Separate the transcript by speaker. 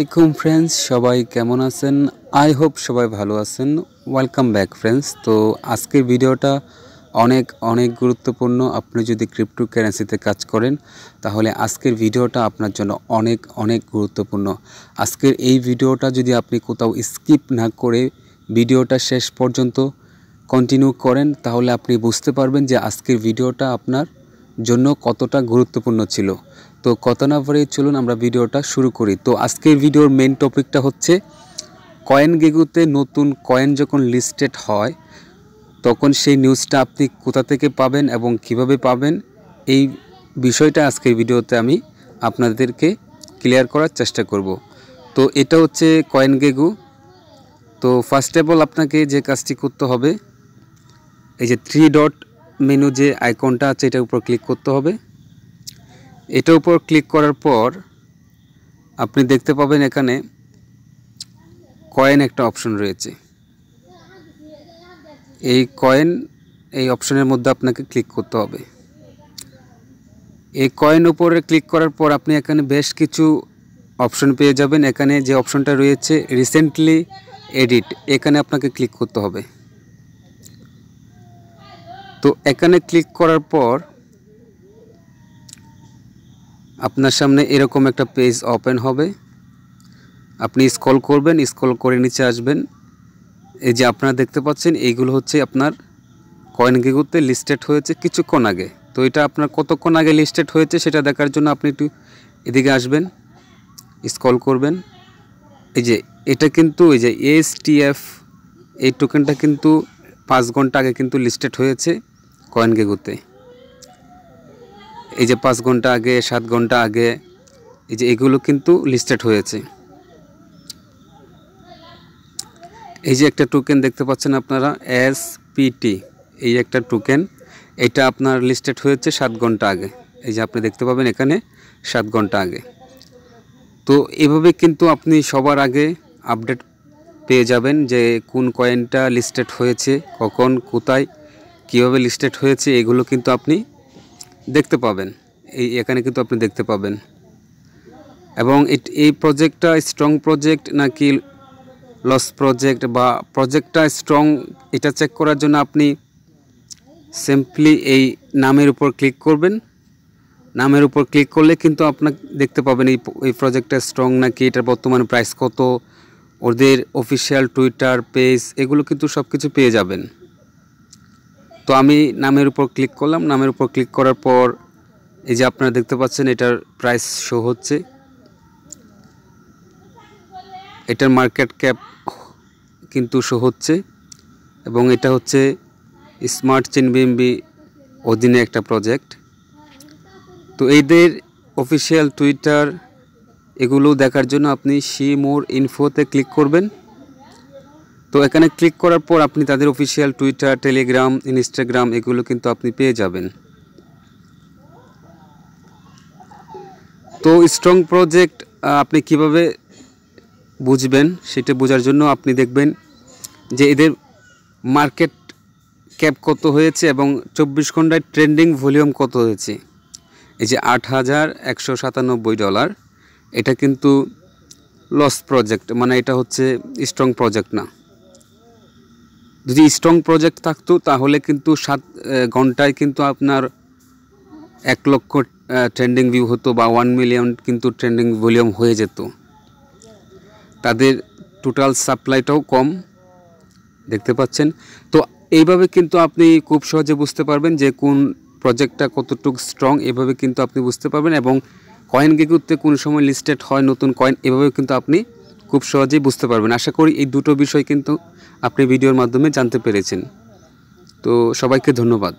Speaker 1: আসসালামাইকুম ফ্রেন্ডস সবাই কেমন আছেন আই হোপ সবাই ভালো আছেন ওয়েলকাম ব্যাক ফ্রেন্ডস তো আজকের ভিডিওটা অনেক অনেক গুরুত্বপূর্ণ আপনি যদি ক্রিপ্টো কারেন্সিতে কাজ করেন তাহলে আজকের ভিডিওটা আপনার জন্য অনেক অনেক গুরুত্বপূর্ণ আজকের এই ভিডিওটা যদি আপনি কোথাও স্কিপ না করে ভিডিওটা শেষ পর্যন্ত কন্টিনিউ করেন তাহলে আপনি বুঝতে পারবেন যে আজকের ভিডিওটা আপনার জন্য কতটা গুরুত্বপূর্ণ ছিল তো কত না পরে চলুন আমরা ভিডিওটা শুরু করি তো আজকের ভিডিওর মেন টপিকটা হচ্ছে কয়েন গেগুতে নতুন কয়েন যখন লিস্টেড হয় তখন সেই নিউজটা আপনি কোথা থেকে পাবেন এবং কিভাবে পাবেন এই বিষয়টা আজকের ভিডিওতে আমি আপনাদেরকে ক্লিয়ার করার চেষ্টা করব তো এটা হচ্ছে কয়েন গেগু তো ফার্স্ট অফ অল আপনাকে যে কাজটি করতে হবে এই যে থ্রি ডট মেনু যে আইকনটা আছে এটার উপর ক্লিক করতে হবে এটার উপর ক্লিক করার পর আপনি দেখতে পাবেন এখানে কয়েন একটা অপশন রয়েছে এই কয়েন এই অপশনের মধ্যে আপনাকে ক্লিক করতে হবে এই কয়েন উপরে ক্লিক করার পর আপনি এখানে বেশ কিছু অপশন পেয়ে যাবেন এখানে যে অপশনটা রয়েছে রিসেন্টলি এডিট এখানে আপনাকে ক্লিক করতে হবে তো এখানে ক্লিক করার পর আপনার সামনে এরকম একটা পেজ ওপেন হবে আপনি স্কল করবেন স্কল করে নিচে আসবেন এই যে আপনারা দেখতে পাচ্ছেন এইগুলো হচ্ছে আপনার কয়েন গেগুতে লিস্টেড হয়েছে কিছুক্ষণ আগে তো এটা আপনার কতক্ষণ আগে লিস্টেড হয়েছে সেটা দেখার জন্য আপনি একটু এদিকে আসবেন স্কল করবেন এই যে এটা কিন্তু এই যে এসটিএফ এই টোকেনটা কিন্তু পাঁচ ঘন্টা আগে কিন্তু লিস্টেড হয়েছে কয়েন গেগুতে এই যে পাঁচ ঘন্টা আগে সাত ঘন্টা আগে এই যে এগুলো কিন্তু লিস্টেড হয়েছে এই যে একটা টোকেন দেখতে পাচ্ছেন আপনারা এস পিটি এই একটা টোকেন এটা আপনার লিস্টেড হয়েছে সাত ঘন্টা আগে এই যে আপনি দেখতে পাবেন এখানে সাত ঘন্টা আগে তো এভাবে কিন্তু আপনি সবার আগে আপডেট পেয়ে যাবেন যে কোন কয়েনটা লিস্টেড হয়েছে কখন কোথায় কীভাবে লিস্টেড হয়েছে এগুলো কিন্তু আপনি দেখতে পাবেন এই এখানে কিন্তু আপনি দেখতে পাবেন এবং এই প্রজেক্টটা স্ট্রং প্রজেক্ট নাকি লস প্রজেক্ট বা প্রজেক্টটা স্ট্রং এটা চেক করার জন্য আপনি সিম্পলি এই নামের উপর ক্লিক করবেন নামের উপর ক্লিক করলে কিন্তু আপনাকে দেখতে পাবেন এই এই প্রজেক্টটা স্ট্রং নাকি এটার বর্তমানে প্রাইস কত ওদের অফিসিয়াল টুইটার পেজ এগুলো কিন্তু সব কিছু পেয়ে যাবেন তো আমি নামের উপর ক্লিক করলাম নামের উপর ক্লিক করার পর এই যে আপনারা দেখতে পাচ্ছেন এটার প্রাইস শো হচ্ছে এটার মার্কেট ক্যাপ কিন্তু শো হচ্ছে এবং এটা হচ্ছে স্মার্ট চেন বিএমবি অধীনে একটা প্রজেক্ট তো এদের অফিসিয়াল টুইটার এগুলো দেখার জন্য আপনি সি মোর ইনফোতে ক্লিক করবেন তো এখানে ক্লিক করার পর আপনি তাদের অফিসিয়াল টুইটার টেলিগ্রাম ইনস্টাগ্রাম এগুলো কিন্তু আপনি পেয়ে যাবেন তো স্ট্রং প্রজেক্ট আপনি কিভাবে বুঝবেন সেটা বোঝার জন্য আপনি দেখবেন যে এদের মার্কেট ক্যাপ কত হয়েছে এবং চব্বিশ ঘন্টায় ট্রেন্ডিং ভলিউম কত হয়েছে এই যে আট হাজার একশো সাতানব্বই ডলার এটা কিন্তু লস প্রজেক্ট মানে এটা হচ্ছে স্ট্রং প্রজেক্ট না যদি স্ট্রং প্রজেক্ট থাকতো তাহলে কিন্তু সাত ঘন্টায় কিন্তু আপনার এক লক্ষ ট্রেন্ডিং ভিউ হতো বা ওয়ান মিলিয়ন কিন্তু ট্রেন্ডিং ভলিউম হয়ে যেত তাদের টোটাল সাপ্লাইটাও কম দেখতে পাচ্ছেন তো এইভাবে কিন্তু আপনি খুব সহজে বুঝতে পারবেন যে কোন প্রজেক্টটা কতটুকু স্ট্রং এভাবে কিন্তু আপনি বুঝতে পারবেন এবং কয়েন গেগুতে কোন সময় লিস্টেড হয় নতুন কয়েন এভাবেও কিন্তু আপনি খুব সহজেই বুঝতে পারবেন আশা করি এই দুটো বিষয় কিন্তু আপনি ভিডিওর মাধ্যমে জানতে পেরেছেন তো সবাইকে ধন্যবাদ